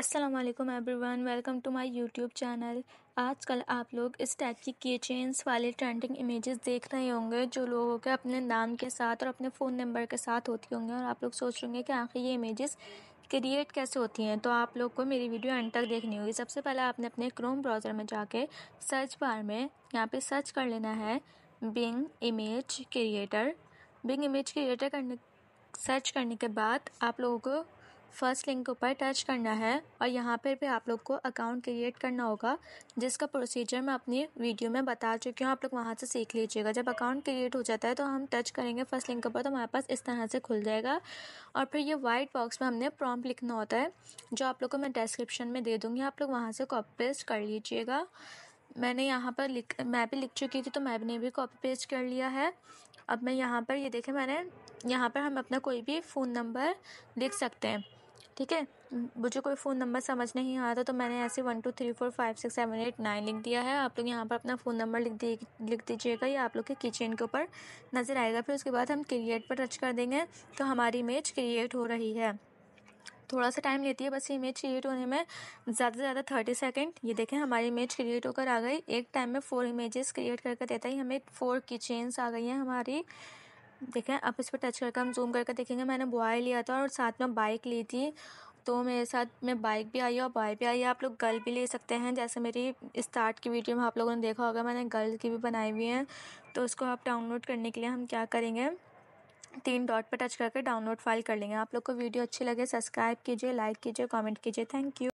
असलम वन welcome to my YouTube channel आजकल आप लोग इस टाइप की की वाले ट्रेंडिंग इमेजेस देख रहे होंगे जो लोगों के अपने नाम के साथ और अपने फ़ोन नंबर के साथ होती होंगी और आप लोग सोच होंगे कि आखिर ये इमेजेस क्रिएट कैसे होती हैं तो आप लोग को मेरी वीडियो एंड तक देखनी होगी सबसे पहले आपने अपने क्रोम ब्राउज़र में जाके सर्च बार में यहाँ पर सर्च कर लेना है Bing image creator Bing image creator करने सर्च करने के बाद आप लोगों को फर्स्ट लिंक के ऊपर टच करना है और यहाँ पर भी आप लोग को अकाउंट क्रिएट करना होगा जिसका प्रोसीजर मैं अपनी वीडियो में बता चुकी हूँ आप लोग वहाँ से सीख लीजिएगा जब अकाउंट क्रिएट हो जाता है तो हम टच करेंगे फर्स्ट लिंक के ऊपर तो हमारे पास इस तरह से खुल जाएगा और फिर ये वाइट बॉक्स में हमने प्रॉम्प्ट लिखना होता है जो आप लोग को मैं डिस्क्रिप्शन में दे दूँगी आप लोग वहाँ से कॉपी पेस्ट कर लीजिएगा मैंने यहाँ पर लिख मैं भी लिख चुकी थी तो मैं ने भी कॉपी पेस्ट कर लिया है अब मैं यहाँ पर ये देखें मैंने यहाँ पर हम अपना कोई भी फ़ोन नंबर लिख सकते हैं ठीक है मुझे कोई फ़ोन नंबर समझ नहीं आ रहा तो मैंने ऐसे one two three four five six seven eight nine लिख दिया है आप लोग यहाँ पर अपना फ़ोन नंबर लिख दी लिख दीजिएगा या आप लोग के किचन के ऊपर नज़र आएगा फिर उसके बाद हम क्रिएट पर टच कर देंगे तो हमारी इमेज क्रिएट हो रही है थोड़ा सा टाइम लेती है बस इमेज क्रिएट होने में ज़्यादा से ज़्यादा थर्टी सेकेंड ये देखें हमारी इमेज क्रिएट होकर आ गई एक टाइम में फ़ोर इमेजेस क्रिएट करके देता ही हमें फ़ोर किचेंस आ गई हैं हमारी देखें आप इस पर टच करके हम जूम करके देखेंगे मैंने बॉय लिया था और साथ में बाइक ली थी तो मेरे साथ में बाइक भी आई है और बॉय भी आई है आप लोग गर्ल भी ले सकते हैं जैसे मेरी स्टार्ट की वीडियो में आप लोगों ने देखा होगा मैंने गर्ल की भी बनाई हुई है तो उसको आप डाउनलोड करने के लिए हम क्या करेंगे तीन डॉट पर टच करके डाउनलोड फाइल कर लेंगे आप लोग को वीडियो अच्छी लगे सब्सक्राइब कीजिए लाइक कीजिए कॉमेंट कीजिए थैंक यू